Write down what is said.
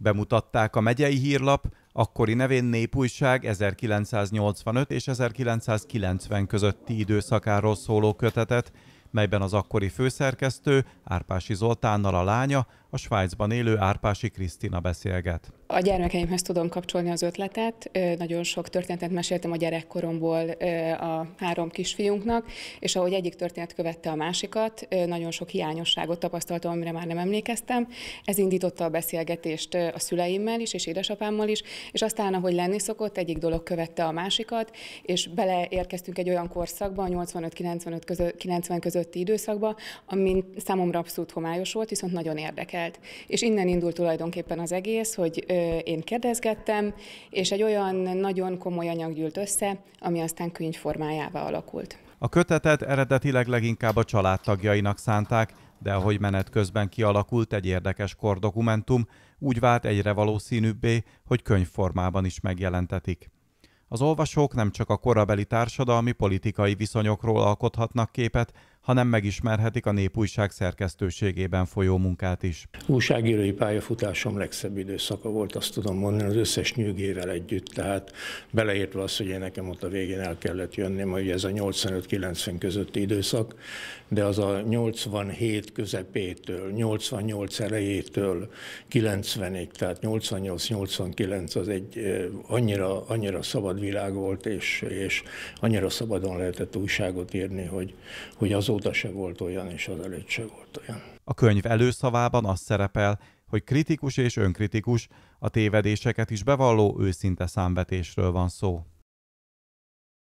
bemutatták a megyei hírlap, akkori nevén Népújság 1985 és 1990 közötti időszakáról szóló kötetet, melyben az akkori főszerkesztő Árpási Zoltánnal a lánya, a Svájcban élő Árpási Krisztina beszélget. A gyermekeimhez tudom kapcsolni az ötletet. Nagyon sok történetet meséltem a gyerekkoromból a három kisfiunknak, és ahogy egyik történet követte a másikat, nagyon sok hiányosságot tapasztaltam, amire már nem emlékeztem. Ez indította a beszélgetést a szüleimmel is, és édesapámmal is, és aztán, ahogy lenni szokott, egyik dolog követte a másikat, és beleérkeztünk egy olyan korszakba, a 85-90 közötti időszakba, ami számomra abszolút homályos volt, viszont nagyon érdekel érdekelt, és innen indult tulajdonképpen az egész, hogy én kérdezgettem, és egy olyan nagyon komoly anyag gyűlt össze, ami aztán könyv formájába alakult. A kötetet eredetileg leginkább a családtagjainak szánták, de ahogy menet közben kialakult egy érdekes kordokumentum, úgy vált egyre valószínűbbé, hogy könyvformában is megjelentetik. Az olvasók nem csak a korabeli társadalmi politikai viszonyokról alkothatnak képet, hanem megismerhetik a Népújság szerkesztőségében folyó munkát is. Újságírói pályafutásom legszebb időszaka volt, azt tudom mondani, az összes nyűgével együtt, tehát beleértve azt, hogy én nekem ott a végén el kellett jönnöm, hogy ez a 85-90 közötti időszak, de az a 87 közepétől, 88 elejétől 90-ig, tehát 88-89 az egy annyira, annyira szabad világ volt, és, és annyira szabadon lehetett újságot írni, hogy, hogy azóta azóta se volt olyan, és előtt se volt olyan. A könyv előszavában az szerepel, hogy kritikus és önkritikus, a tévedéseket is bevalló őszinte számvetésről van szó.